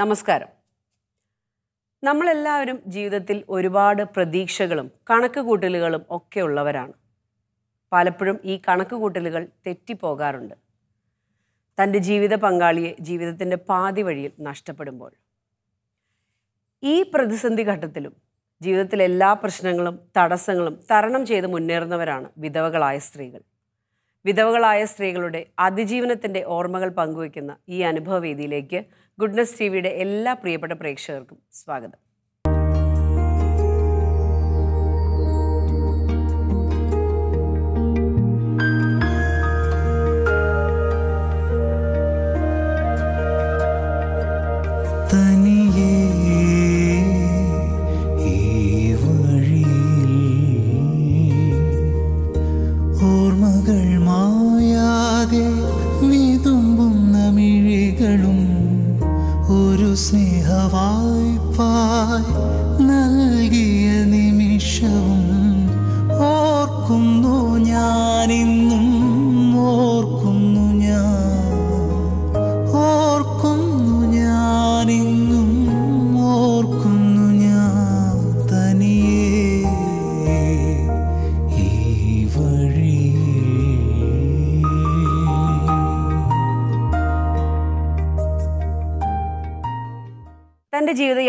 നമസ്കാരം നമ്മളെല്ലാവരും ജീവിതത്തിൽ ഒരുപാട് പ്രതീക്ഷകളും കൂട്ടലുകളും ഒക്കെ ഉള്ളവരാണ് പലപ്പോഴും ഈ കൂട്ടലുകൾ തെറ്റിപ്പോകാറുണ്ട് തൻ്റെ ജീവിത പങ്കാളിയെ ജീവിതത്തിൻ്റെ പാതി വഴിയിൽ നഷ്ടപ്പെടുമ്പോൾ ഈ പ്രതിസന്ധി ഘട്ടത്തിലും ജീവിതത്തിലെ എല്ലാ പ്രശ്നങ്ങളും തടസ്സങ്ങളും തരണം ചെയ്ത് മുന്നേറുന്നവരാണ് വിധവകളായ സ്ത്രീകൾ വിധവകളായ സ്ത്രീകളുടെ അതിജീവനത്തിൻ്റെ ഓർമ്മകൾ പങ്കുവയ്ക്കുന്ന ഈ അനുഭവവേദിയിലേക്ക് ഗുഡ്നസ് ടി വിയുടെ എല്ലാ പ്രിയപ്പെട്ട പ്രേക്ഷകർക്കും സ്വാഗതം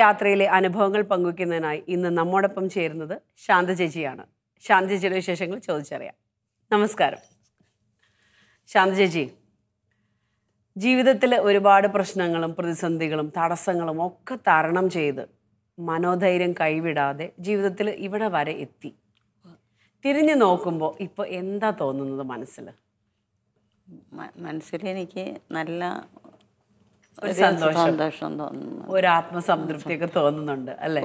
യാത്രയിലെ അനുഭവങ്ങൾ പങ്കുവയ്ക്കുന്നതിനായി ഇന്ന് നമ്മോടൊപ്പം ചേരുന്നത് ശാന്ത ചേച്ചിയാണ് ശാന്ത ചേച്ചിയുടെ വിശേഷങ്ങൾ ചോദിച്ചറിയാം നമസ്കാരം ശാന്ത ചേച്ചി ജീവിതത്തിൽ ഒരുപാട് പ്രശ്നങ്ങളും പ്രതിസന്ധികളും തടസ്സങ്ങളും ഒക്കെ തരണം ചെയ്ത് മനോധൈര്യം കൈവിടാതെ ജീവിതത്തിൽ ഇവിടെ വരെ എത്തി തിരിഞ്ഞു നോക്കുമ്പോൾ ഇപ്പോൾ എന്താ തോന്നുന്നത് മനസ്സിൽ മനസ്സിൽ എനിക്ക് നല്ല ഒരു സന്തോഷം ആത്മസംതൃപ്തിയൊക്കെ തോന്നുന്നുണ്ട് അല്ലേ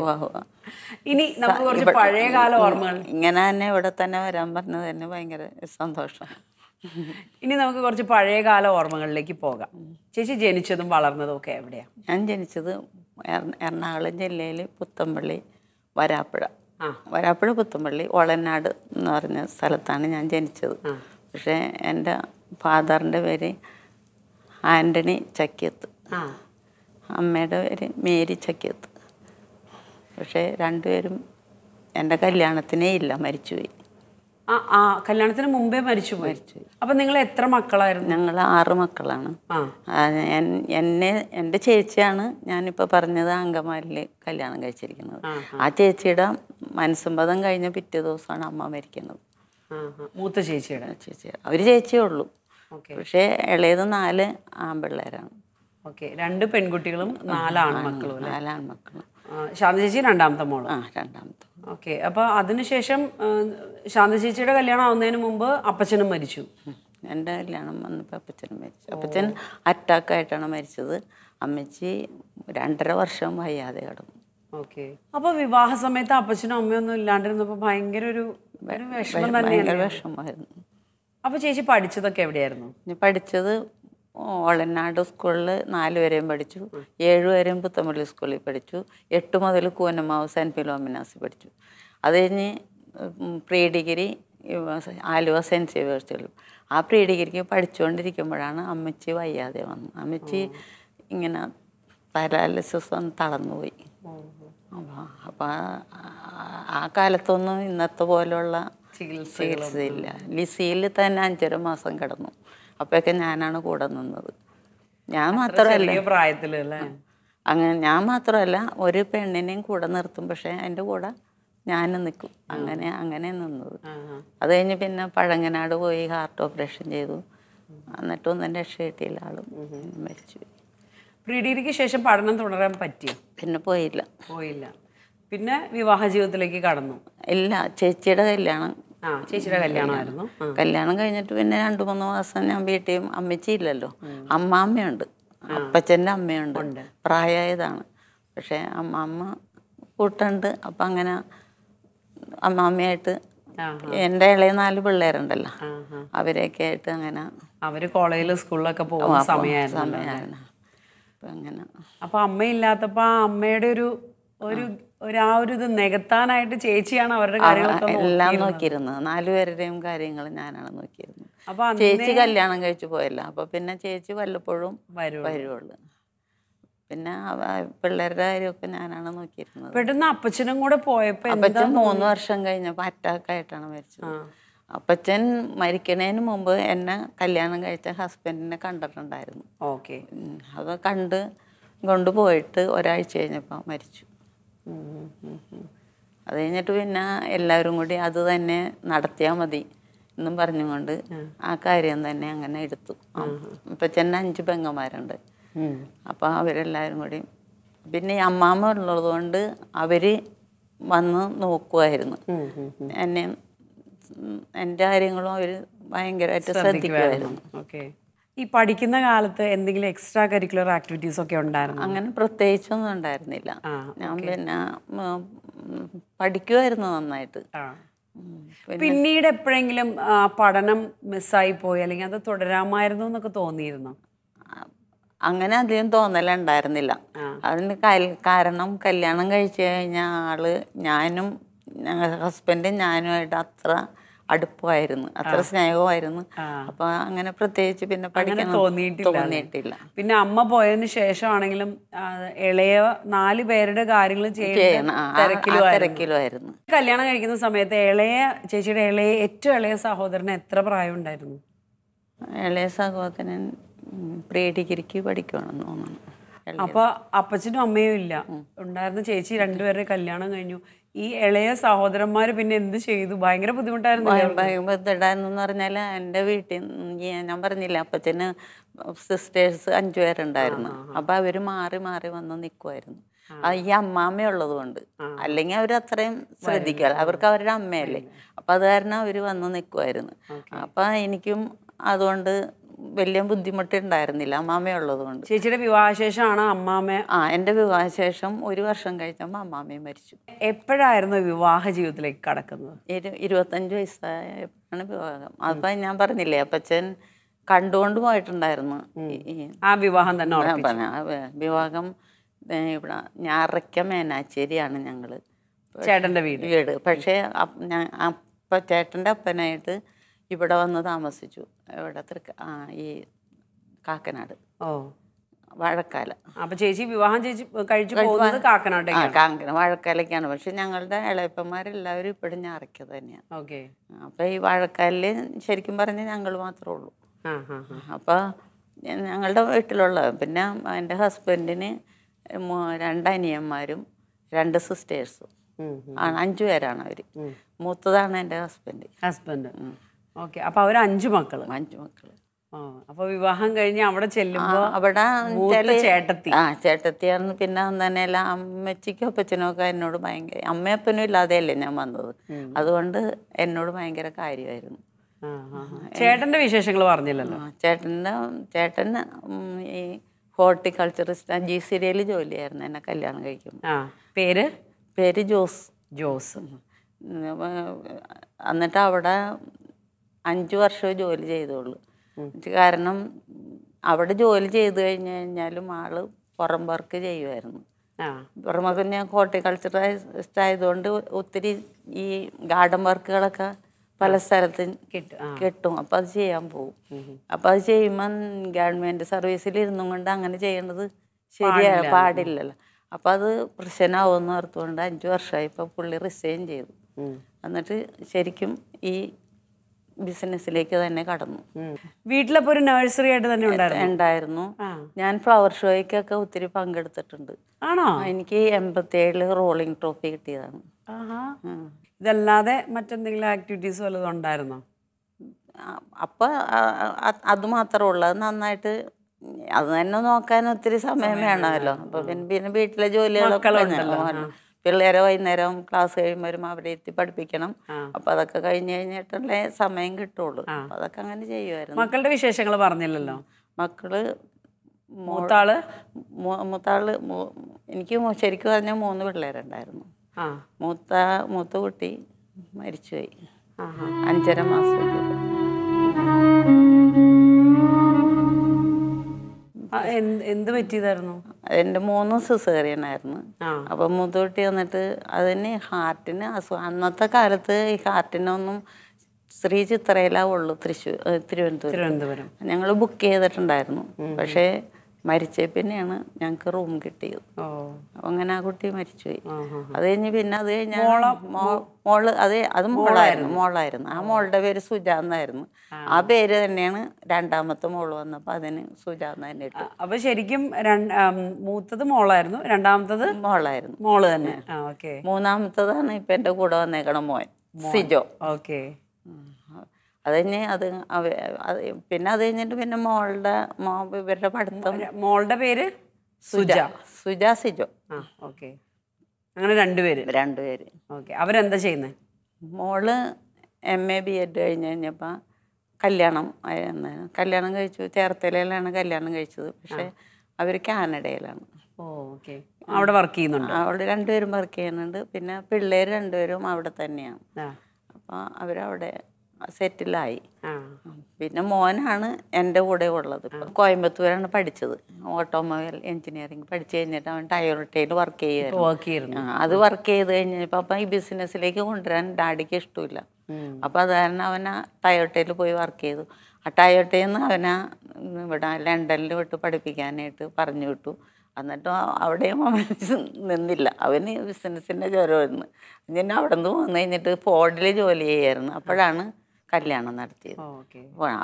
ഇനി നമുക്ക് കുറച്ച് പഴയകാല ഓർമ്മകൾ ഇങ്ങനെ തന്നെ ഇവിടെ തന്നെ വരാൻ പറഞ്ഞത് തന്നെ ഭയങ്കര സന്തോഷം ഇനി നമുക്ക് കുറച്ച് പഴയകാല ഓർമ്മകളിലേക്ക് പോകാം ചേച്ചി ജനിച്ചതും വളർന്നതും ഒക്കെ എവിടെയാ ഞാൻ ജനിച്ചത് എറണാകുളം ജില്ലയിൽ പുത്തമ്പള്ളി വരാപ്പുഴ വരാപ്പുഴ പുത്തമ്പള്ളി ഒളനാട് എന്ന് പറഞ്ഞ സ്ഥലത്താണ് ഞാൻ ജനിച്ചത് പക്ഷേ എൻ്റെ ഫാദറിൻ്റെ പേര് ആൻ്റണി ചക്കിയത്ത് ആ അമ്മയുടെ പേര് മേരി ചക്കിയത്ത് പക്ഷേ രണ്ടുപേരും എൻ്റെ കല്യാണത്തിനേ ഇല്ല മരിച്ചുപോയി ആ ആ കല്യാണത്തിന് മുമ്പേ മരിച്ചു മരിച്ചു അപ്പൊ നിങ്ങൾ എത്ര മക്കളായിരുന്നു ഞങ്ങൾ ആറ് മക്കളാണ് എന്നെ എൻ്റെ ചേച്ചിയാണ് ഞാനിപ്പോൾ പറഞ്ഞത് അങ്കമാലിൽ കല്യാണം കഴിച്ചിരിക്കുന്നത് ആ ചേച്ചിയുടെ മനസ്സമ്പതം കഴിഞ്ഞ പിറ്റേ ദിവസമാണ് അമ്മ മരിക്കുന്നത് മൂത്ത ചേച്ചിയുടെ ചേച്ചി അവര് ചേച്ചിയേ ഉള്ളൂ പക്ഷേ ഇളയത് നാല് ആൺപിള്ളേരാണ് ഓക്കെ രണ്ട് പെൺകുട്ടികളും നാലാൺമക്കളും നാലാൺമക്കളും ശാന്ത രണ്ടാമത്തെ മോള് രണ്ടാമത്തെ ഓക്കെ അപ്പോൾ അതിനുശേഷം ശാന്ത ചേച്ചിയുടെ കല്യാണം ആവുന്നതിന് മുമ്പ് അപ്പച്ചനും മരിച്ചു എൻ്റെ കല്യാണം വന്നപ്പോൾ അപ്പച്ചനും മരിച്ചു അപ്പച്ചൻ അറ്റാക്കായിട്ടാണ് മരിച്ചത് അമ്മച്ചി രണ്ടര വർഷം വയ്യാതെ കിടന്നു ഓക്കെ അപ്പോൾ വിവാഹ സമയത്ത് അപ്പച്ചനും അമ്മയൊന്നും ഇല്ലാണ്ടിരുന്നപ്പോൾ ഭയങ്കര ഒരു വിഷമം തന്നെ വിഷമമായിരുന്നു അപ്പൊ ചേച്ചി പഠിച്ചതൊക്കെ എവിടെയായിരുന്നു പഠിച്ചത് ഓളനാട് സ്കൂളിൽ നാല് വരെയും പഠിച്ചു ഏഴ് വരെയും പുത്തമ്പള്ളി സ്കൂളിൽ പഠിച്ചു എട്ട് മുതൽ കൂനമാവ് സെൻ ഫിലോമിനാസിൽ പഠിച്ചു അത് കഴിഞ്ഞ് പ്രീ ഡിഗ്രി ആലുവ സെൻറ്റ് യൂണിവേഴ്സിറ്റിയിൽ ആ പ്രീ ഡിഗ്രിക്ക് പഠിച്ചുകൊണ്ടിരിക്കുമ്പോഴാണ് അമ്മച്ചി വയ്യാതെ വന്നു അമ്മച്ചി ഇങ്ങനെ പാരാലിസിസ് ഒന്ന് തളർന്നുപോയി അപ്പോൾ ആ കാലത്തൊന്നും ഇന്നത്തെ പോലെയുള്ള ചികിത്സയില്ല ലിസിയിൽ തന്നെ അഞ്ചര മാസം കിടന്നു അപ്പോഴൊക്കെ ഞാനാണ് കൂടെ നിന്നത് ഞാൻ മാത്രമല്ല പ്രായത്തിലല്ലേ അങ്ങനെ ഞാൻ മാത്രമല്ല ഒരു പെണ്ണിനെയും കൂടെ നിർത്തും പക്ഷെ എൻ്റെ കൂടെ ഞാനും നിൽക്കും അങ്ങനെ അങ്ങനെ നിന്നത് അത് കഴിഞ്ഞ് പിന്നെ പഴങ്ങനാട് പോയി ഹാർട്ട് ഓപ്പറേഷൻ ചെയ്തു എന്നിട്ടൊന്നും രക്ഷ കിട്ടിയില്ല ആളും മരിച്ചു പ്രീ ഡിഗ്രിക്ക് ശേഷം പഠനം തുടരാൻ പറ്റിയോ പിന്നെ പോയില്ല പോയില്ല പിന്നെ വിവാഹ ജീവിതത്തിലേക്ക് കടന്നു ഇല്ല ചേച്ചിയുടെ കല്യാണം ചേച്ചിയുടെ കല്യാണമായിരുന്നു കല്യാണം കഴിഞ്ഞിട്ട് പിന്നെ രണ്ടു മൂന്ന് മാസം ഞാൻ വീട്ടിൽ ഇല്ലല്ലോ അമ്മാമ്മയുണ്ട് അപ്പച്ചൻ്റെ അമ്മയുണ്ട് പ്രായമായതാണ് പക്ഷേ അമ്മാമ്മ കൂട്ടുണ്ട് അപ്പം അങ്ങനെ അമ്മാമ്മയായിട്ട് എന്റെ ഇളയ നാല് പിള്ളേരുണ്ടല്ലോ അവരെയൊക്കെ ആയിട്ട് അങ്ങനെ അവര് കോളേജിൽ സ്കൂളിലൊക്കെ പോകുന്ന സമയമായിരുന്നു അങ്ങനെ അപ്പൊ അമ്മയില്ലാത്തപ്പോ അമ്മയുടെ ഒരു ഒരു ഒരു ആ ഒരു ഇത് നികത്താനായിട്ട് ചേച്ചിയാണ് അവരുടെ കാര്യങ്ങളൊക്കെ എല്ലാം നോക്കിയിരുന്നത് നാലുപേരുടെയും കാര്യങ്ങൾ ഞാനാണ് നോക്കിയിരുന്നത് അപ്പൊ ചേച്ചി കല്യാണം കഴിച്ചു പോയല്ല അപ്പൊ പിന്നെ ചേച്ചി വല്ലപ്പോഴും വരുവുള്ളു പിന്നെ പിള്ളേരുടെ കാര്യമൊക്കെ ഞാനാണ് നോക്കിയിരുന്നത് പെട്ടെന്ന് അപ്പച്ചനും കൂടെ പോയപ്പോ അപ്പച്ചൻ മൂന്ന് വർഷം കഴിഞ്ഞപ്പോ അറ്റാക്ക് ആയിട്ടാണ് മരിച്ചത് അപ്പച്ചൻ മരിക്കണേന് മുമ്പ് എന്നെ കല്യാണം കഴിച്ച ഹസ്ബൻഡിനെ കണ്ടിട്ടുണ്ടായിരുന്നു ഓക്കെ അത് കണ്ട് കൊണ്ടുപോയിട്ട് ഒരാഴ്ച കഴിഞ്ഞപ്പോൾ മരിച്ചു അത് കഴിഞ്ഞിട്ട് പിന്നെ എല്ലാവരും കൂടി അത് തന്നെ നടത്തിയാൽ മതി എന്നും പറഞ്ഞുകൊണ്ട് ആ കാര്യം തന്നെ അങ്ങനെ എടുത്തു അപ്പച്ചൻ്റെ അഞ്ച് പെങ്ങന്മാരുണ്ട് അപ്പോൾ അവരെല്ലാവരും കൂടി പിന്നെ അമ്മാമ്മ ഉള്ളത് കൊണ്ട് അവര് വന്ന് നോക്കുമായിരുന്നു എന്നെ എന്റെ കാര്യങ്ങളും അവര് ഭയങ്കരമായിട്ട് ശ്രദ്ധിക്കുമായിരുന്നു ഓക്കെ ഈ പഠിക്കുന്ന കാലത്ത് എന്തെങ്കിലും എക്സ്ട്രാ കരിക്കുലർ ആക്ടിവിറ്റീസ് ഒക്കെ ഉണ്ടായിരുന്നു അങ്ങനെ പ്രത്യേകിച്ചൊന്നും ഉണ്ടായിരുന്നില്ല ഞാൻ പിന്നെ പഠിക്കുമായിരുന്നു നന്നായിട്ട് പിന്നീട് എപ്പോഴെങ്കിലും പഠനം മിസ്സായി പോയി അല്ലെങ്കിൽ അത് തുടരാമായിരുന്നു എന്നൊക്കെ തോന്നിയിരുന്നു അങ്ങനെ അധികം തോന്നലുണ്ടായിരുന്നില്ല അതിന് കാരണം കല്യാണം കഴിച്ചു കഴിഞ്ഞ ആള് ഞാനും ഹസ്ബൻഡും ഞാനുമായിട്ട് അത്ര അടുപ്പമായിരുന്നു അത്ര സ്നേഹമായിരുന്നു അപ്പൊ അങ്ങനെ പ്രത്യേകിച്ച് പിന്നെ പഠിക്കാൻ തോന്നിയിട്ടില്ല പിന്നെ അമ്മ പോയതിന് ശേഷമാണെങ്കിലും ഇളയ നാല് പേരുടെ കാര്യങ്ങൾ തിരക്കിലുമായിരുന്നു കല്യാണം കഴിക്കുന്ന സമയത്ത് ഇളയ ചേച്ചിയുടെ ഇളയ ഏറ്റവും ഇളയ സഹോദരന് എത്ര പ്രായം ഉണ്ടായിരുന്നു ഇളയ സഹോദരൻ പ്രീ ഡിഗ്രിക്ക് പഠിക്കുവാണെന്ന് തോന്നുന്നു അപ്പൊ അപ്പച്ചനും അമ്മയും ഇല്ല ഉണ്ടായിരുന്ന ചേച്ചി രണ്ടുപേരുടെ കല്യാണം കഴിഞ്ഞു ഈ ഇളയ സഹോദരന്മാര് പിന്നെ എന്ത് ചെയ്തു ഭയങ്കര ബുദ്ധിമുട്ടായിരുന്നു ബുദ്ധിമുട്ടായിരുന്നു പറഞ്ഞാൽ എൻ്റെ വീട്ടിൽ ഞാൻ പറഞ്ഞില്ല അപ്പച്ചന് സിസ്റ്റേഴ്സ് അഞ്ചു പേരുണ്ടായിരുന്നു അപ്പൊ അവര് മാറി മാറി വന്ന് നിൽക്കുമായിരുന്നു ഈ അമ്മാമ്മ ഉള്ളത് കൊണ്ട് അല്ലെങ്കിൽ അവർ അത്രയും ശ്രദ്ധിക്കാറ് അവർക്ക് അവരുടെ അമ്മയല്ലേ അപ്പൊ അത് കാരണം അവര് വന്ന് നിൽക്കുമായിരുന്നു അപ്പൊ എനിക്കും അതുകൊണ്ട് വലിയ ബുദ്ധിമുട്ട് ഉണ്ടായിരുന്നില്ല അമ്മാമയുള്ളത് കൊണ്ട് ചേച്ചിയുടെ വിവാഹശേഷമാണ് അമ്മാമ ആ എൻ്റെ വിവാഹശേഷം ഒരു വർഷം കഴിഞ്ഞപ്പോൾ അമ്മാമയും മരിച്ചു എപ്പോഴായിരുന്നു വിവാഹ ജീവിതത്തിലേക്ക് കടക്കുന്നത് ഇരുപത്തഞ്ച് വയസ്സായപ്പോഴാണ് വിവാഹം അപ്പൊ ഞാൻ പറഞ്ഞില്ലേ അപ്പച്ചൻ കണ്ടുകൊണ്ട് പോയിട്ടുണ്ടായിരുന്നു ആ വിവാഹം തന്നെ വിവാഹം ഇവിടെ ഞാറയ്ക്ക മേനാച്ചേരിയാണ് ഞങ്ങൾ ചേട്ടന്റെ വീട് വീട് പക്ഷേ അപ്പൊ ചേട്ടന്റെ അപ്പനായിട്ട് ഇവിടെ വന്ന് താമസിച്ചു ഇവിടെ തൃക്ക ആ ഈ കാക്കനാട് ഓ വഴക്കാല അപ്പൊ ചേച്ചി വിവാഹം ചേച്ചി കഴിച്ചു പോകുന്നത് കാക്കനാട് കാക്കന വാഴക്കാലേക്കാണ് പക്ഷെ ഞങ്ങളുടെ ഇളയപ്പന്മാരെല്ലാവരും ഇപ്പോഴും ഞാറയ്ക്കത് തന്നെയാണ് ഓക്കെ അപ്പൊ ഈ വഴക്കാലില് ശരിക്കും പറഞ്ഞാൽ ഞങ്ങൾ മാത്രമേ ഉള്ളൂ അപ്പൊ ഞങ്ങളുടെ വീട്ടിലുള്ള പിന്നെ എൻ്റെ ഹസ്ബൻഡിന് രണ്ടനിയന്മാരും രണ്ട് സിസ്റ്റേഴ്സും ആണ് അഞ്ചു പേരാണ് അവര് മൂത്തതാണ് എൻ്റെ ഹസ്ബൻഡ് ഹസ്ബൻഡ് ഓക്കെ അപ്പോൾ അവർ അഞ്ച് മക്കൾ അഞ്ച് മക്കൾ അപ്പോൾ വിവാഹം കഴിഞ്ഞ് അവിടെ ചെല്ലുമ്പോൾ അവിടെ ചേട്ടത്തി ആ ചേട്ടത്തിയായിരുന്നു പിന്നെ തന്നെയല്ല അമ്മച്ചിക്കും അപ്പച്ചനും ഒക്കെ എന്നോട് ഭയങ്കര അമ്മയപ്പനും ഇല്ലാതെയല്ലേ ഞാൻ വന്നത് അതുകൊണ്ട് എന്നോട് ഭയങ്കര കാര്യമായിരുന്നു ചേട്ടന്റെ വിശേഷങ്ങൾ പറഞ്ഞില്ലല്ലോ ചേട്ടന്റെ ചേട്ടൻ ഈ ഹോർട്ടിക്കൾച്ചറിസ്റ്റ് ജി സിരിയയിൽ ജോലിയായിരുന്നു എന്നെ കല്യാണം കഴിക്കും പേര് പേര് ജോസ് ജോസ് എന്നിട്ട് അവിടെ അഞ്ച് വർഷമേ ജോലി ചെയ്തോളൂ കാരണം അവിടെ ജോലി ചെയ്തു കഴിഞ്ഞു കഴിഞ്ഞാലും ആള് പുറം വർക്ക് ചെയ്യുമായിരുന്നു പുറം വർക്ക് ഞാൻ ഹോർട്ടിക്കൾച്ചറിസ്റ്റ് ആയതുകൊണ്ട് ഒത്തിരി ഈ ഗാർഡൻ വർക്കുകളൊക്കെ പല സ്ഥലത്തും കിട്ടും അപ്പം അത് ചെയ്യാൻ പോകും അപ്പം അത് ചെയ്യുമ്പം ഗവൺമെൻറ് സർവീസിൽ ഇരുന്നും കൊണ്ട് അങ്ങനെ ചെയ്യേണ്ടത് ശരിയായ പാടില്ലല്ലോ അപ്പം അത് പ്രശ്നമാവുമെന്ന് ഓർത്തുകൊണ്ട് അഞ്ച് വർഷമായി ഇപ്പം പുള്ളി റിസൈൻ ചെയ്തു എന്നിട്ട് ശരിക്കും ഈ ബിസിനസ്സിലേക്ക് തന്നെ കടന്നു വീട്ടിലപ്പോ ഒരു നഴ്സറി ആയിട്ട് തന്നെ ഉണ്ടായിരുന്നു ഞാൻ ഫ്ലവർ ഷോയ്ക്കൊക്കെ ഒത്തിരി പങ്കെടുത്തിട്ടുണ്ട് ആണോ എനിക്ക് എൺപത്തി ഏഴില് റോളിംഗ് ട്രോഫി കിട്ടിയതാണ് ഇതല്ലാതെ മറ്റെന്തെങ്കിലും ആക്ടിവിറ്റീസ് വല്ലതും ഉണ്ടായിരുന്നോ അപ്പൊ അത് മാത്രമേ നന്നായിട്ട് അത് തന്നെ നോക്കാൻ ഒത്തിരി സമയം വേണമല്ലോ അപ്പൊ പിന്നെ വീട്ടിലെ ജോലികളൊക്കെ പിള്ളേരെ വൈകുന്നേരം ക്ലാസ് കഴിയുമ്പോഴും വരുമ്പോൾ അവരെ പഠിപ്പിക്കണം അപ്പൊ അതൊക്കെ കഴിഞ്ഞു കഴിഞ്ഞിട്ടല്ലേ സമയം കിട്ടുള്ളൂ അതൊക്കെ അങ്ങനെ ചെയ്യുമായിരുന്നു മക്കളുടെ വിശേഷങ്ങൾ പറഞ്ഞില്ലല്ലോ മക്കള് മൂത്താള് മൂത്താള് എനിക്ക് ശരിക്കും പറഞ്ഞാൽ മൂന്ന് പിള്ളേരുണ്ടായിരുന്നു മൂത്ത മൂത്ത കുട്ടി മരിച്ചുപോയി അഞ്ചര മാസം എന്ത് പറ്റിയതായിരുന്നു എൻ്റെ മൂന്ന് സിസേറിയൻ ആയിരുന്നു അപ്പം മുതുകുട്ടി വന്നിട്ട് അതിന് ഹാർട്ടിന് അസുഖം അന്നത്തെ കാലത്ത് ഈ ഹാർട്ടിനൊന്നും ശ്രീ ചിത്രയിലാവുള്ളൂ തൃശ്ശൂർ തിരുവനന്തപുരം ഞങ്ങൾ ബുക്ക് ചെയ്തിട്ടുണ്ടായിരുന്നു പക്ഷേ മരിച്ച പിന്നെയാണ് ഞങ്ങൾക്ക് റൂം കിട്ടിയത് അങ്ങനെ ആ കുട്ടി മരിച്ചുപോയി അത് കഴിഞ്ഞ് പിന്നെ അത് കഴിഞ്ഞ മോള് അതെ അത് മോളായിരുന്നു മോളായിരുന്നു ആ മോളുടെ പേര് സുജാന്നായിരുന്നു ആ പേര് തന്നെയാണ് രണ്ടാമത്തെ മോള് വന്നപ്പോൾ അതിന് സുജാന്ന് തന്നെ ഇട്ടു അപ്പൊ ശരിക്കും മൂത്തത് മോളായിരുന്നു രണ്ടാമത്തത് മോളായിരുന്നു മോള് തന്നെ മൂന്നാമത്തതാണ് ഇപ്പൊ എന്റെ കൂടെ വന്നേക്കണം മോൻ സിജോ ഓക്കെ അത് കഴിഞ്ഞ് അത് പിന്നെ അത് കഴിഞ്ഞിട്ട് പിന്നെ മോളുടെ മോ ഇവരുടെ പഠിത്തം മോളുടെ പേര് സുജ സുജ സിജോ ഓക്കെ അങ്ങനെ രണ്ടുപേര് രണ്ടുപേര് ഓക്കെ അവരെന്താ ചെയ്യുന്നത് മോള് എം എ ബി എഡ് കഴിഞ്ഞ് കഴിഞ്ഞപ്പോൾ കല്യാണം ആയിരുന്നു കല്യാണം കഴിച്ചു ചേർത്തലയിലാണ് കല്യാണം കഴിച്ചത് പക്ഷേ അവർ കാനഡയിലാണ് അവിടെ വർക്ക് ചെയ്യുന്നുണ്ട് അവിടെ രണ്ടുപേരും വർക്ക് ചെയ്യുന്നുണ്ട് പിന്നെ പിള്ളേർ രണ്ടുപേരും അവിടെ തന്നെയാണ് അപ്പോൾ അവരവിടെ സെറ്റിലായി പിന്നെ മോനാണ് എൻ്റെ കൂടെ ഉള്ളത് കോയമ്പത്തൂരാണ് പഠിച്ചത് ഓട്ടോമൊബൈൽ എഞ്ചിനീയറിംഗ് പഠിച്ചു കഴിഞ്ഞിട്ട് അവൻ ടയർ ടൈൽ വർക്ക് ചെയ്യുന്നു അത് വർക്ക് ചെയ്ത് കഴിഞ്ഞപ്പോൾ അപ്പം ഈ ബിസിനസ്സിലേക്ക് കൊണ്ടുവരാൻ ഡാഡിക്ക് ഇഷ്ടമില്ല അപ്പം അത് കാരണം അവൻ ആ ടയോട്ടയിൽ പോയി വർക്ക് ചെയ്തു ആ ടയോട്ടയിൽ നിന്ന് അവനെ ഇവിടെ ലണ്ടനിൽ വിട്ട് പഠിപ്പിക്കാനായിട്ട് പറഞ്ഞു വിട്ടു എന്നിട്ടും അവിടെയും അവൻ നിന്നില്ല അവന് ബിസിനസ്സിൻ്റെ ജ്വരമായിരുന്നു ഞാൻ അവിടെ നിന്ന് വന്നു കഴിഞ്ഞിട്ട് ഫോർഡിൽ ജോലി ചെയ്യായിരുന്നു അപ്പോഴാണ് കല്യാണം നടത്തിയത്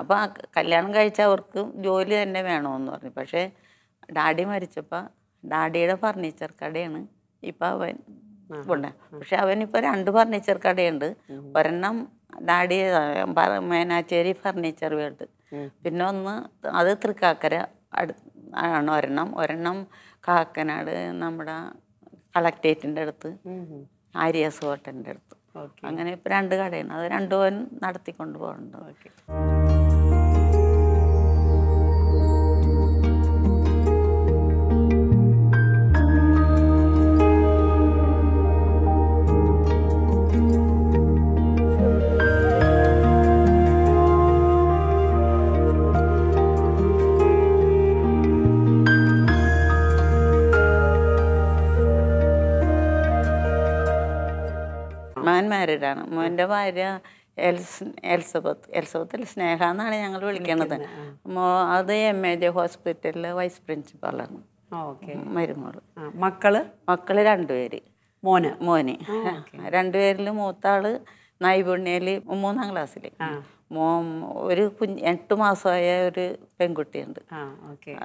അപ്പോൾ കല്യാണം കഴിച്ച അവർക്ക് ജോലി തന്നെ വേണമെന്ന് പറഞ്ഞു പക്ഷേ ഡാഡി മരിച്ചപ്പോൾ ഡാഡിയുടെ ഫർണിച്ചർ കടയാണ് ഇപ്പൊ അവൻ ഉണ്ട് പക്ഷെ അവനിപ്പോൾ രണ്ട് ഫർണിച്ചർ കടയുണ്ട് ഒരെണ്ണം ഡാഡി മേനാച്ചേരി ഫർണിച്ചർ വേൾഡ് പിന്നെ ഒന്ന് അത് തൃക്കാക്കര ആണ് ഒരെണ്ണം ഒരെണ്ണം കാക്കനാട് നമ്മുടെ കളക്ടേറ്റിൻ്റെ അടുത്ത് ആര്യാസ് ഹോട്ടലിൻ്റെ അടുത്ത് അങ്ങനെ ഇപ്പം രണ്ട് കടയാണ് അത് രണ്ടുപേരും നടത്തിക്കൊണ്ട് പോകുന്നുണ്ട് ഓക്കെ ഭാര്യരാണ് മോൻ്റെ ഭാര്യ എൽസ് എൽസബത്ത് എൽസബത്തിൽ സ്നേഹ എന്നാണ് ഞങ്ങൾ വിളിക്കണത് മോ അത് എം എ ജെ ഹോസ്പിറ്റലിൽ വൈസ് പ്രിൻസിപ്പാളാണ് മരുമോള് മക്കള് മക്കള് രണ്ടുപേര് മോന് മോന് രണ്ടുപേരിൽ മൂത്താള് നായിപുണ്യയിൽ മൂന്നാം ക്ലാസ്സിൽ മോ ഒരു കുഞ്ഞ് എട്ട് മാസമായ ഒരു പെൺകുട്ടിയുണ്ട്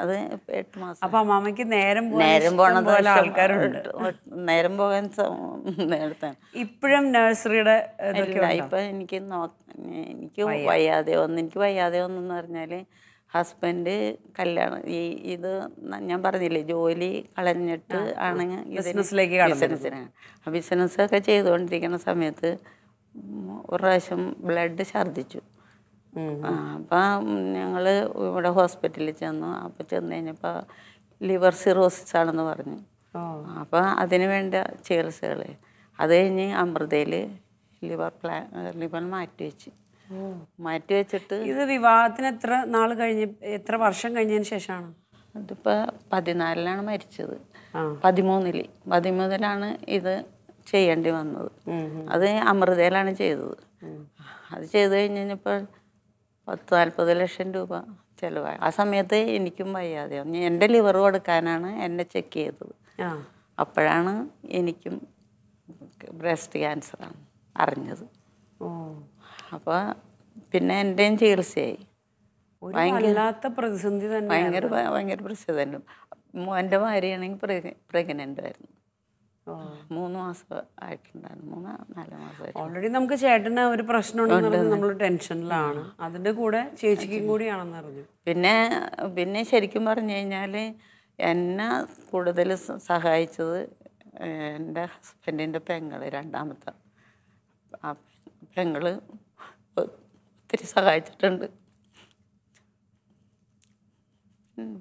അത് എട്ട് മാസം നേരം നേരം പോണത് ആൾക്കാരുണ്ട് നേരം പോകാൻ നേരത്താണ് ഇപ്പോഴും നഴ്സറിയുടെ ഇപ്പൊ എനിക്ക് എനിക്ക് വയ്യാതെ ഒന്ന് എനിക്ക് വയ്യാതെ ഒന്നെന്ന് പറഞ്ഞാല് ഹസ്ബൻഡ് കല്യാണം ഈ ഇത് ഞാൻ പറഞ്ഞില്ലേ ജോലി കളഞ്ഞിട്ട് ആണ് ബിസിനസ്സിലേക്ക് ബിസിനസ്സിനാണ് ബിസിനസ്സൊക്കെ ചെയ്തുകൊണ്ടിരിക്കുന്ന സമയത്ത് ഒരു പ്രാവശ്യം ബ്ലഡ് ഛർദ്ദിച്ചു അപ്പം ഞങ്ങൾ ഇവിടെ ഹോസ്പിറ്റലിൽ ചെന്നു അപ്പോൾ ചെന്ന് കഴിഞ്ഞപ്പോൾ ലിവർ സിറോസിസ് ആണെന്ന് പറഞ്ഞു അപ്പോൾ അതിന് വേണ്ട ചികിത്സകൾ അത് കഴിഞ്ഞ് അമൃതയിൽ ലിവർ പ്ലാ ലിവർ മാറ്റി വെച്ച് മാറ്റി വെച്ചിട്ട് ഇത് വിവാഹത്തിന് എത്ര നാൾ കഴിഞ്ഞ് എത്ര വർഷം കഴിഞ്ഞതിന് ശേഷമാണ് അതിപ്പോൾ പതിനാലിലാണ് മരിച്ചത് പതിമൂന്നിൽ പതിമൂന്നിലാണ് ഇത് ചെയ്യേണ്ടി വന്നത് അത് അമൃതയിലാണ് ചെയ്തത് അത് ചെയ്ത് കഴിഞ്ഞപ്പോൾ പത്ത് നാൽപ്പത് ലക്ഷം രൂപ ചിലവായി ആ സമയത്ത് എനിക്കും വയ്യാതെ എൻ്റെ ലിവർ കൊടുക്കാനാണ് എന്നെ ചെക്ക് ചെയ്തത് അപ്പോഴാണ് എനിക്കും ബ്രസ്റ്റ് ക്യാൻസറാണ് അറിഞ്ഞത് അപ്പോൾ പിന്നെ എൻ്റെയും ചികിത്സയായി ഭയങ്കര പ്രതിസന്ധി തന്നെ ഭയങ്കര ഭയങ്കര പ്രതിസന്ധി എൻ്റെ ഭാര്യയാണെങ്കിൽ പ്രഗ്നൻ്റ് ആയിരുന്നു മൂന്ന് മാസം ആയിട്ടുണ്ടായിരുന്നു മൂന്ന് നാല് മാസം ഓൾറെഡി നമുക്ക് ചേട്ടന് ഒരു പ്രശ്നമുണ്ടെന്ന് നമ്മൾ ടെൻഷനിലാണ് അതിന്റെ കൂടെ ചേച്ചിക്കും കൂടിയാണെന്ന് പറഞ്ഞു പിന്നെ പിന്നെ ശരിക്കും പറഞ്ഞു കഴിഞ്ഞാല് എന്നെ കൂടുതൽ സഹായിച്ചത് എൻ്റെ ഹസ്ബൻഡിൻ്റെ പെങ്ങള് രണ്ടാമത്തെ ആ പെങ്ങള് ഒത്തിരി സഹായിച്ചിട്ടുണ്ട്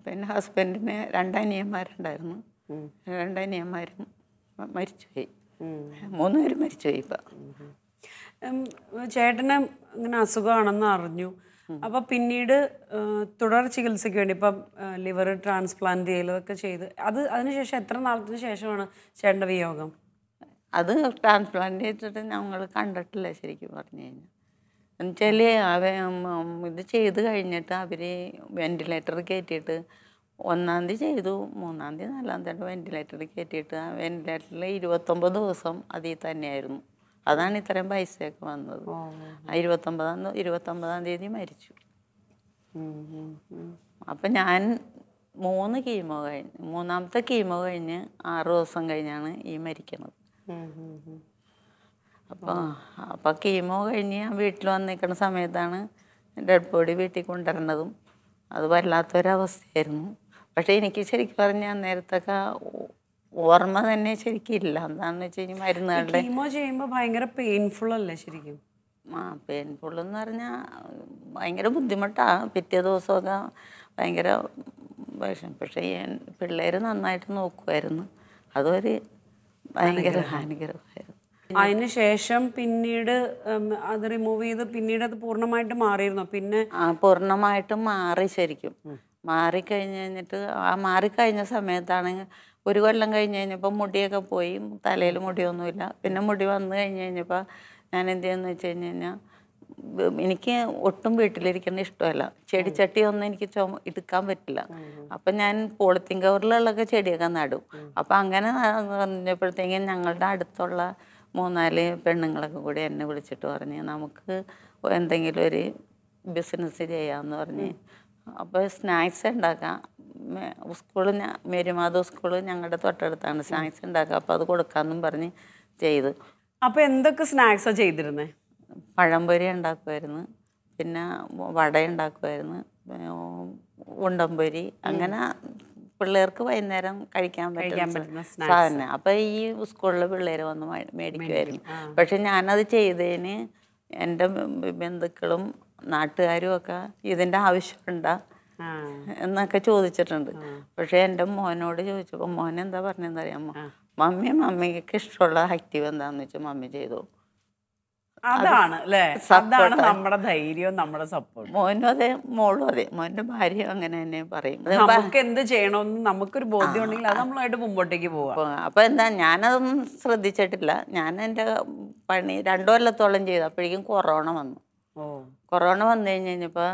പിന്നെ ഹസ്ബൻഡിന് രണ്ടനിയന്മാരുണ്ടായിരുന്നു രണ്ടനിയന്മാരും മരിച്ചുപോയി മൂന്നുപേരും മരിച്ചുപോയി ഇപ്പൊ ചേട്ടന് ഇങ്ങനെ അസുഖമാണെന്ന് അറിഞ്ഞു അപ്പൊ പിന്നീട് തുടർ ചികിത്സയ്ക്ക് വേണ്ടി ഇപ്പം ലിവർ ട്രാൻസ്പ്ലാന്റ് ചെയ്യലൊക്കെ ചെയ്ത് അത് അതിനുശേഷം എത്ര നാളത്തിന് ശേഷമാണ് ചേട്ടൻ്റെ വിയോഗം അത് ട്രാൻസ്പ്ലാന്റ് ചെയ്തിട്ട് ഞങ്ങൾ കണ്ടിട്ടില്ല ശരിക്കും പറഞ്ഞു കഴിഞ്ഞാൽ എന്നുവെച്ചാൽ അവ ഇത് ചെയ്ത് കഴിഞ്ഞിട്ട് അവർ വെന്റിലേറ്റർ കയറ്റിയിട്ട് ഒന്നാം തീയതി ചെയ്തു മൂന്നാം തീയതി നാലാം തീയതി വെൻറ്റിലേറ്ററിൽ കയറ്റിയിട്ട് ആ വെൻറ്റിലേറ്ററിൽ ഇരുപത്തൊമ്പത് ദിവസം അതിൽ തന്നെയായിരുന്നു അതാണ് ഇത്രയും പൈസയൊക്കെ വന്നത് ആ ഇരുപത്തൊമ്പതാം ഇരുപത്തൊമ്പതാം തീയതി മരിച്ചു അപ്പം ഞാൻ മൂന്ന് കീമോ കഴിഞ്ഞ് മൂന്നാമത്തെ കീമോ കഴിഞ്ഞ് ആറ് ദിവസം കഴിഞ്ഞാണ് ഈ മരിക്കുന്നത് അപ്പോൾ അപ്പോൾ കീമോ കഴിഞ്ഞ് ഞാൻ വീട്ടിൽ വന്നിരിക്കുന്ന സമയത്താണ് ഡെഡ് ബോഡി വീട്ടിൽ കൊണ്ടുവരേണ്ടതും അത് വല്ലാത്തൊരവസ്ഥയായിരുന്നു പക്ഷേ എനിക്ക് ശരിക്കും പറഞ്ഞാൽ നേരത്തൊക്കെ ഓർമ്മ തന്നെ ശരിക്കും ഇല്ല എന്താണെന്ന് വെച്ച് കഴിഞ്ഞാൽ മരുന്നുകളുടെ ചെയ്യുമ്പോൾ ഭയങ്കര പെയിൻഫുൾ അല്ലേ ശരിക്കും ആ പെയിൻഫുൾ എന്ന് പറഞ്ഞാൽ ഭയങ്കര ബുദ്ധിമുട്ടാണ് പിറ്റേ ദിവസമൊക്കെ ഭയങ്കര വിഷം പക്ഷേ പിള്ളേർ നന്നായിട്ട് നോക്കുമായിരുന്നു അതൊരു ഭയങ്കര അതിന് ശേഷം പിന്നീട് അത് റിമൂവ് ചെയ്ത് പിന്നീട് അത് പൂർണ്ണമായിട്ട് മാറിയിരുന്നു പിന്നെ പൂർണ്ണമായിട്ട് മാറി ശരിക്കും മാറിക്കഴിഞ്ഞ് കഴിഞ്ഞിട്ട് ആ മാറിക്കഴിഞ്ഞ സമയത്താണ് ഒരു കൊല്ലം കഴിഞ്ഞ് കഴിഞ്ഞപ്പോൾ മുടിയൊക്കെ പോയി തലയിൽ മുടിയൊന്നുമില്ല പിന്നെ മുടി വന്നു കഴിഞ്ഞ് കഴിഞ്ഞപ്പോൾ ഞാൻ എന്ത് ചെയ്യുന്നു വെച്ച് കഴിഞ്ഞ് കഴിഞ്ഞാൽ എനിക്ക് ഒട്ടും വീട്ടിലിരിക്കുന്ന ഇഷ്ടമല്ല ചെടിച്ചട്ടിയൊന്നും ഒന്നും എനിക്ക് ചുമ എടുക്കാൻ പറ്റില്ല അപ്പം ഞാൻ പോളിത്തീൻ കവറിലുള്ളൊക്കെ ചെടിയൊക്കെ നടും അപ്പം അങ്ങനെ പറഞ്ഞപ്പോഴത്തേക്കും ഞങ്ങളുടെ അടുത്തുള്ള മൂന്നാല് പെണ്ണുങ്ങളൊക്കെ കൂടി എന്നെ വിളിച്ചിട്ട് പറഞ്ഞ് നമുക്ക് എന്തെങ്കിലും ഒരു ബിസിനസ് ചെയ്യാമെന്ന് പറഞ്ഞ് അപ്പോൾ സ്നാക്സ് ഉണ്ടാക്കാം സ്കൂള് ഞാൻ മേരിമാധവ് സ്കൂള് ഞങ്ങളുടെ തൊട്ടടുത്താണ് സ്നാക്സ് ഉണ്ടാക്കുക അപ്പോൾ അത് കൊടുക്കാമെന്നും പറഞ്ഞ് ചെയ്തു അപ്പോൾ എന്തൊക്കെ സ്നാക്സാണ് ചെയ്തിരുന്നത് പഴംപൊരി ഉണ്ടാക്കുമായിരുന്നു പിന്നെ വട ഉണ്ടാക്കുമായിരുന്നു ഉണ്ടംപൊരി അങ്ങനെ പിള്ളേർക്ക് വൈകുന്നേരം കഴിക്കാൻ പറ്റുന്ന സാധനം അപ്പം ഈ സ്കൂളിലെ പിള്ളേർ വന്ന് മേടിക്കുമായിരുന്നു പക്ഷെ ഞാനത് ചെയ്തതിന് എൻ്റെ ബന്ധുക്കളും നാട്ടുകാരും ഒക്കെ ഇതിൻ്റെ ആവശ്യമുണ്ട എന്നൊക്കെ ചോദിച്ചിട്ടുണ്ട് പക്ഷെ എൻ്റെ മോനോട് ചോദിച്ചപ്പോൾ മോൻ എന്താ പറഞ്ഞതെന്ന് അറിയാമോ മമ്മി മമ്മിക്ക് ഇഷ്ടമുള്ള ആക്റ്റീവ് എന്താന്ന് വെച്ചാൽ മമ്മി ചെയ്തു അതാണ് അതാണ് നമ്മുടെ ധൈര്യവും നമ്മുടെ സപ്പോർട്ട് മോനും അതെ മോളും അതെ മോന്റെ ഭാര്യ അങ്ങനെ തന്നെ പറയും നമുക്ക് എന്ത് ചെയ്യണമെന്ന് നമുക്കൊരു ബോധ്യം ഉണ്ടെങ്കിൽ അത് നമ്മളായിട്ട് മുമ്പോട്ടേക്ക് പോവാം അപ്പൊ എന്താ ഞാനതൊന്നും ശ്രദ്ധിച്ചിട്ടില്ല ഞാൻ എന്റെ പണി രണ്ടു കൊല്ലത്തോളം ചെയ്തു അപ്പോഴേക്കും കൊറോണ വന്നു കൊറോണ വന്നു കഴിഞ്ഞപ്പോ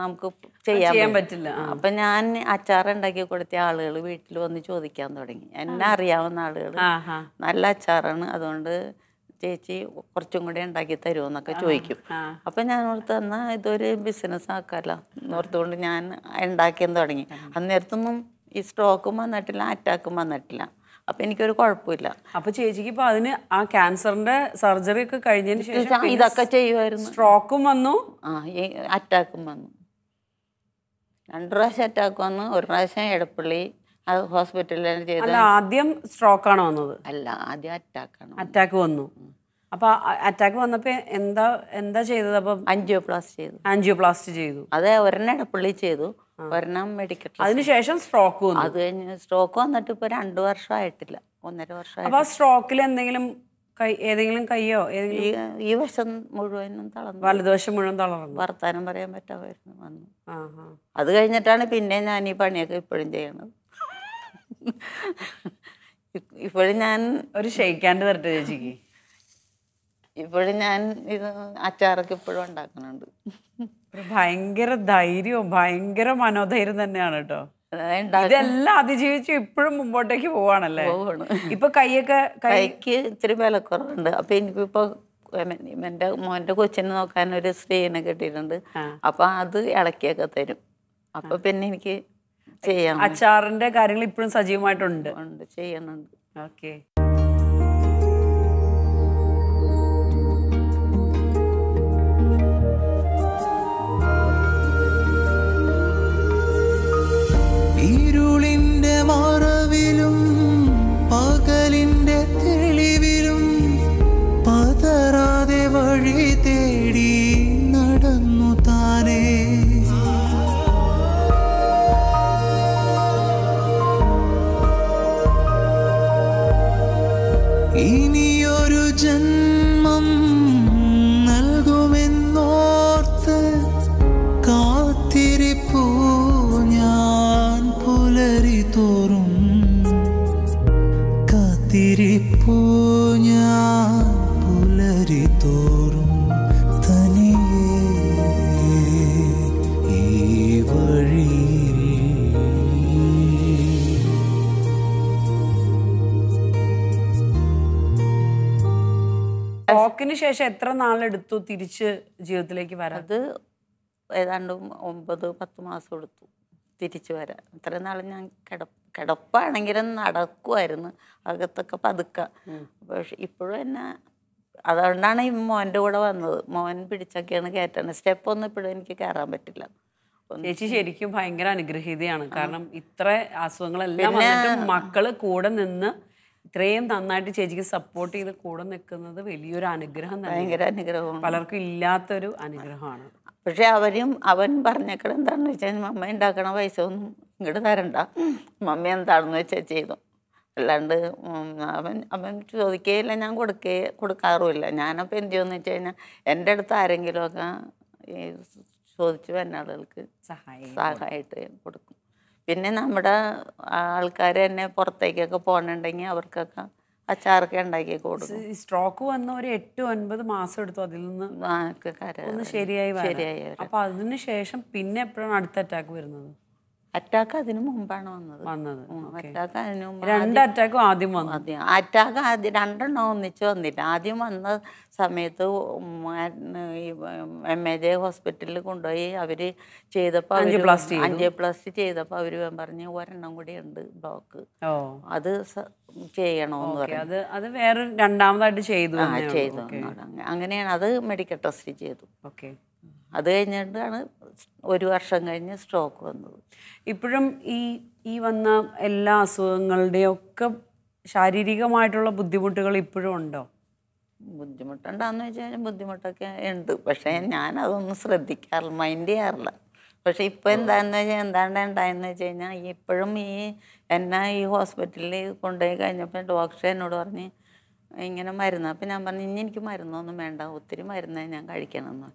നമുക്ക് ചെയ്യാൻ പറ്റില്ല അപ്പൊ ഞാൻ അച്ചാർ ഉണ്ടാക്കി കൊടുത്ത ആളുകൾ വീട്ടിൽ വന്ന് ചോദിക്കാൻ തുടങ്ങി എന്നെ അറിയാവുന്ന ആളുകൾ നല്ല അച്ചാറാണ് അതുകൊണ്ട് ചേച്ചി കുറച്ചും കൂടെ ഉണ്ടാക്കി തരുമെന്നൊക്കെ ചോദിക്കും അപ്പൊ ഞാൻ ഓർത്ത് എന്നാൽ ഇതൊരു ബിസിനസ് ആക്കാലോ ഓർത്തുകൊണ്ട് ഞാൻ ഉണ്ടാക്കിയെന്ന് തുടങ്ങി അന്നേരത്തൊന്നും ഈ സ്ട്രോക്കും വന്നിട്ടില്ല അറ്റാക്കും വന്നിട്ടില്ല അപ്പൊ എനിക്കൊരു കുഴപ്പമില്ല അപ്പൊ ചേച്ചിക്ക് ഇപ്പൊ അതിന് ആ ക്യാൻസറിന്റെ സർജറി ഒക്കെ കഴിഞ്ഞതിന് ശേഷം ഇതൊക്കെ ചെയ്യുമായിരുന്നു സ്ട്രോക്കും വന്നു ആ അറ്റാക്കും വന്നു രണ്ടു പ്രാവശ്യം അറ്റാക്ക് വന്നു ഒരു പ്രാവശ്യം എടപ്പള്ളി അത് ഹോസ്പിറ്റലിൽ ആദ്യം സ്ട്രോക്ക് ആണ് വന്നത് അല്ല ആദ്യം അറ്റാക്കാണ് അറ്റാക്ക് വന്നു അപ്പൊ അറ്റാക്ക് വന്നപ്പോ എന്താ എന്താ ചെയ്തത് അപ്പൊ ആൻജിയോപ്ലാസ്റ്റ് ചെയ്തു ആൻജിയോപ്ലാസ്റ്റ് ചെയ്തു അതെ ഒരെണ്ണം എടപ്പള്ളി ചെയ്തു ഒരെണ്ണം മെഡിക്കൽ അതിനുശേഷം സ്ട്രോക്ക് വന്നു അത് കഴിഞ്ഞ് സ്ട്രോക്ക് വന്നിട്ട് ഇപ്പൊ രണ്ടു വർഷം ആയിട്ടില്ല ഒന്നര വർഷം സ്ട്രോക്കിൽ എന്തെങ്കിലും കൈ ഏതെങ്കിലും കൈയോ ഈ വശം മുഴുവനും തളർന്നു വലതുവശം മുഴുവൻ തളർന്നു വർത്താനം പറയാൻ പറ്റാമായിരുന്നു വന്നു അത് കഴിഞ്ഞിട്ടാണ് പിന്നെ ഞാൻ ഈ പണിയൊക്കെ ഇപ്പോഴും ചെയ്യണത് ഇപ്പോഴും ഞാൻ ഒരു ഷെയ്ക്കാണ്ട് തരട്ടെ ചേച്ചിക്ക് ഇപ്പോഴും ഞാൻ ഇത് അച്ചാറൊക്കെ ഇപ്പോഴും ഉണ്ടാക്കുന്നുണ്ട് ഭയങ്കര ധൈര്യവും ഭയങ്കര മനോധൈര്യം തന്നെയാണ് കേട്ടോ ഇതെല്ലാം അതിജീവിച്ച് ഇപ്പോഴും മുമ്പോട്ടേക്ക് പോവാണല്ലേ ഇപ്പൊ കൈയൊക്കെ കൈക്ക് ഇത്തിരി വിലക്കുറവുണ്ട് അപ്പൊ എനിക്കിപ്പോ എന്റെ മോന്റെ കൊച്ചിനെ നോക്കാൻ ഒരു സ്ത്രീനെ കിട്ടിയിട്ടുണ്ട് അപ്പൊ അത് ഇളക്കിയൊക്കെ തരും അപ്പൊ പിന്നെ എനിക്ക് ചെയ്യാം അച്ചാറിന്റെ കാര്യങ്ങൾ ഇപ്പോഴും സജീവമായിട്ടുണ്ട് ഉണ്ട് ചെയ്യുന്നുണ്ട് ഓക്കെ ഇരുളിൻ്റെ മറവിലും പകലിൻ്റെ തെളിവിലും പതരാതെ വഴി ഏകദേശം എത്ര നാളെടുത്തു തിരിച്ച് ജീവിതത്തിലേക്ക് വരാം അത് ഏതാണ്ട് ഒമ്പത് പത്ത് മാസം എടുത്തു തിരിച്ചു വരാം ഇത്ര നാൾ ഞാൻ കിടപ്പ് കിടപ്പാണെങ്കിലും നടക്കുമായിരുന്നു അകത്തൊക്കെ പതുക്ക പക്ഷെ ഇപ്പോഴും എന്നെ അതുകൊണ്ടാണ് ഈ മോൻ്റെ കൂടെ വന്നത് മോൻ പിടിച്ചൊക്കെയാണ് കയറ്റുന്നത് സ്റ്റെപ്പ് ഒന്നും ഇപ്പോഴും എനിക്ക് കയറാൻ പറ്റില്ല ചേച്ചി ശരിക്കും ഭയങ്കര അനുഗ്രഹീതയാണ് കാരണം ഇത്ര അസുഖങ്ങളെല്ലാം മക്കള് കൂടെ നിന്ന് ഇത്രയും നന്നായിട്ട് ചേച്ചിക്ക് സപ്പോർട്ട് ചെയ്ത് കൂടെ നിൽക്കുന്നത് വലിയൊരു അനുഗ്രഹം ഭയങ്കര അനുഗ്രഹമാണ് പലർക്കും ഇല്ലാത്തൊരു അനുഗ്രഹമാണ് പക്ഷെ അവരും അവൻ പറഞ്ഞേക്കണം എന്താണെന്ന് വെച്ചാൽ മമ്മ ഉണ്ടാക്കണ പൈസ ഒന്നും ഇങ്ങോട്ട് തരണ്ട മമ്മ എന്താണെന്ന് വെച്ചാൽ ചെയ്തു അല്ലാണ്ട് അവൻ അവൻ ചോദിക്കുകയില്ല ഞാൻ കൊടുക്കേ കൊടുക്കാറുമില്ല ഞാനപ്പോൾ എന്ത് ചെയ്യുമെന്ന് വെച്ച് കഴിഞ്ഞാൽ എൻ്റെ അടുത്ത് ആരെങ്കിലുമൊക്കെ ചോദിച്ചു വന്ന ആളുകൾക്ക് സഹായമായിട്ട് കൊടുക്കും പിന്നെ നമ്മുടെ ആൾക്കാർ തന്നെ പുറത്തേക്കൊക്കെ പോകണുണ്ടെങ്കിൽ അവർക്കൊക്കെ അച്ചാറൊക്കെ ഉണ്ടാക്കി കൊടുക്കും സ്ട്രോക്ക് വന്ന ഒരു എട്ട് ഒൻപത് മാസം എടുത്തു അതിൽ നിന്ന് ശരിയായി ശരിയായി അപ്പൊ അതിനുശേഷം പിന്നെ എപ്പോഴാണ് അടുത്ത അറ്റാക്ക് വരുന്നത് അറ്റാക്ക് അതിനു മുമ്പാണ് വന്നത് വന്നത് അറ്റാക്ക് അതിനു മുമ്പ് രണ്ട് അറ്റാക്കും ആദ്യം വന്നു ആദ്യം അറ്റാക്ക് ആദ്യം രണ്ടെണ്ണം ഒന്നിച്ച് വന്നില്ല ആദ്യം വന്ന സമയത്ത് എം എ ജെ ഹോസ്പിറ്റലിൽ കൊണ്ടുപോയി അവർ ചെയ്തപ്പോൾ അഞ്ച് പ്ലസ് ചെയ്തപ്പോൾ അവർ പറഞ്ഞ് ഒരെണ്ണം കൂടി ഉണ്ട് ബ്ലോക്ക് അത് ചെയ്യണമെന്ന് പറഞ്ഞു അത് അത് വേറെ രണ്ടാമതായിട്ട് ചെയ്തു ചെയ്തു അങ്ങനെയാണ് അത് മെഡിക്കൽ ടെസ്റ്റ് ചെയ്തു ഓക്കെ അത് കഴിഞ്ഞിട്ടാണ് ഒരു വർഷം കഴിഞ്ഞ് സ്ട്രോക്ക് വന്നത് ഇപ്പോഴും ഈ ഈ വന്ന എല്ലാ അസുഖങ്ങളുടെയും ഒക്കെ ശാരീരികമായിട്ടുള്ള ബുദ്ധിമുട്ടുകൾ ഇപ്പോഴും ഉണ്ടോ ബുദ്ധിമുട്ടുണ്ടാന്ന് വെച്ച് കഴിഞ്ഞാൽ ബുദ്ധിമുട്ടൊക്കെ ഉണ്ട് പക്ഷേ ഞാൻ അതൊന്നും ശ്രദ്ധിക്കാറില്ല മൈൻഡ് ചെയ്യാറില്ല പക്ഷേ ഇപ്പോൾ എന്താണെന്ന് വെച്ചാൽ എന്താണ്ട് ഉണ്ടായെന്ന് വെച്ച് കഴിഞ്ഞാൽ ഇപ്പോഴും ഈ എന്നെ ഈ ഹോസ്പിറ്റലിൽ കൊണ്ടുപോയി കഴിഞ്ഞപ്പോൾ ഡോക്ടറെ എന്നോട് പറഞ്ഞ് ഇങ്ങനെ മരുന്ന് അപ്പം ഞാൻ പറഞ്ഞു ഇനി എനിക്ക് മരുന്നൊന്നും വേണ്ട ഒത്തിരി മരുന്ന് ഞാൻ കഴിക്കണമെന്ന്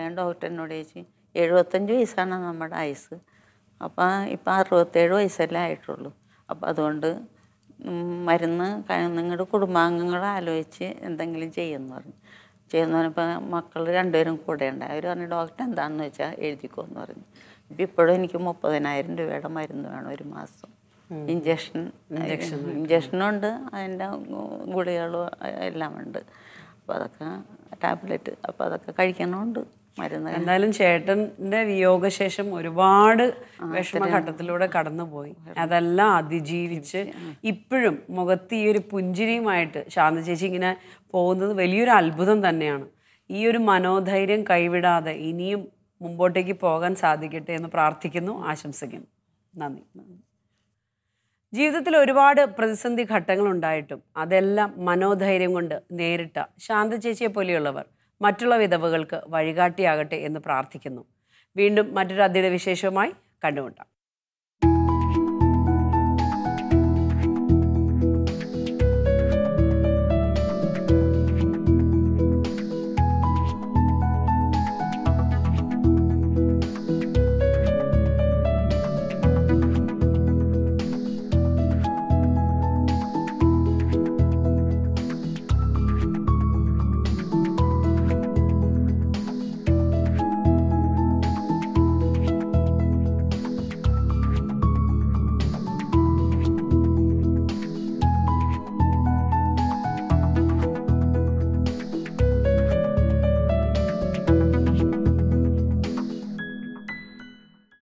ഞാൻ ഡോക്ടറിനോട് ചേച്ചി എഴുപത്തഞ്ച് വയസ്സാണ് നമ്മുടെ ആയുസ് അപ്പം ഇപ്പം അറുപത്തേഴ് വയസ്സല്ലേ ആയിട്ടുള്ളൂ അപ്പം അതുകൊണ്ട് മരുന്ന് നിങ്ങളുടെ കുടുംബാംഗങ്ങൾ ആലോചിച്ച് എന്തെങ്കിലും ചെയ്യുമെന്ന് പറഞ്ഞു ചെയ്യുന്ന പറഞ്ഞപ്പോൾ മക്കൾ രണ്ടുപേരും കൂടെ ഉണ്ട് അവർ പറഞ്ഞു ഡോക്ടർ എന്താണെന്ന് വെച്ചാൽ എഴുതിക്കോ എന്ന് പറഞ്ഞു ഇപ്പം ഇപ്പോഴും എനിക്ക് മുപ്പതിനായിരം രൂപയുടെ മരുന്ന് വേണം ഒരു മാസം ഇഞ്ചക്ഷൻ ഉണ്ട് അതിൻ്റെ ഗുളികളും എല്ലാം ഉണ്ട് അപ്പോൾ അതൊക്കെ ടാബ്ലറ്റ് അപ്പോൾ അതൊക്കെ കഴിക്കണമുണ്ട് മരുന്ന് എന്തായാലും ചേട്ടന്റെ വിയോഗശേഷം ഒരുപാട് വിഷമഘട്ടത്തിലൂടെ കടന്നുപോയി അതെല്ലാം അതിജീവിച്ച് ഇപ്പോഴും മുഖത്ത് ഈ ഒരു പുഞ്ചിരിയുമായിട്ട് ശാന്ത ചേച്ചി ഇങ്ങനെ പോകുന്നത് വലിയൊരു അത്ഭുതം തന്നെയാണ് ഈ ഒരു മനോധൈര്യം കൈവിടാതെ ഇനിയും മുമ്പോട്ടേക്ക് പോകാൻ സാധിക്കട്ടെ എന്ന് പ്രാർത്ഥിക്കുന്നു ആശംസിക്കുന്നു നന്ദി ജീവിതത്തിൽ ഒരുപാട് പ്രതിസന്ധി ഘട്ടങ്ങളുണ്ടായിട്ടും അതെല്ലാം മനോധൈര്യം കൊണ്ട് നേരിട്ട ശാന്ത ചേച്ചിയെ പോലെയുള്ളവർ മറ്റുള്ള വിധവകൾക്ക് വഴികാട്ടിയാകട്ടെ എന്ന് പ്രാർത്ഥിക്കുന്നു വീണ്ടും മറ്റൊരു അതിഥിയുടെ വിശേഷവുമായി കണ്ടുമുട്ടാം